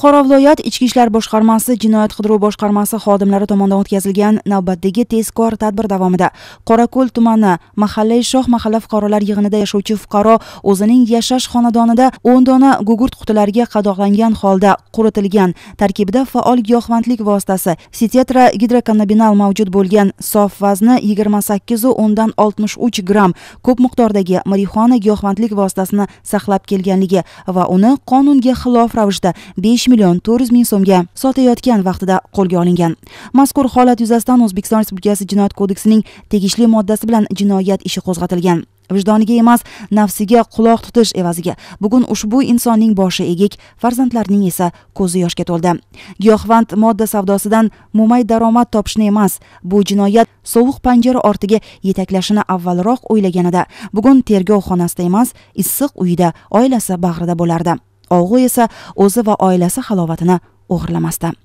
buxoro viloyat ichki ishlar boshqarmasi jinoyat qidiruv boshqarmasi xodimlari tomonidan o'tkazilgan navbatdagi tezkor tadbir davomida qorako'l tumani mahalla shoh mahalla fuqarolar yig'inida yashovchi fuqaro o'zining yashash xonadonida o'n dona gugurt qutilariga qadoqlangan holda quritilgan tarkibida faol giyohvandlik vositasi sitetra gidrokannabinal mavjud bo'lgan sof vazni yigirma sakkizu o'ndan oltmish uch gramm ko'p miqdordagi marixona giyohvandlik vositasini saqlab kelganligi va uni qonunga xilof ravishda besh million to'rt yuz ming so'mga sotayotgan vaqtida qo'lga olingan mazkur holat yuzasidan o'zbekiston respublikasi jinoyat kodeksining tegishli moddasi bilan jinoyat ishi qo'zg'atilgan vijdoniga emas nafsiga quloq tutish evaziga bugun ushbu insonning boshi egik farzandlarining esa ko'zi yoshga to'ldi giyohvand modda savdosidan mo'may daromad topishni emas bu jinoyat sovuq panjara ortiga yetaklashini avvalroq o'ylaganida bugun tergov xonasida emas issiq uyida oilasi bag'rida bo'lardi olg'u esa o'zi va oilasi halovatini o'g'irlamasdi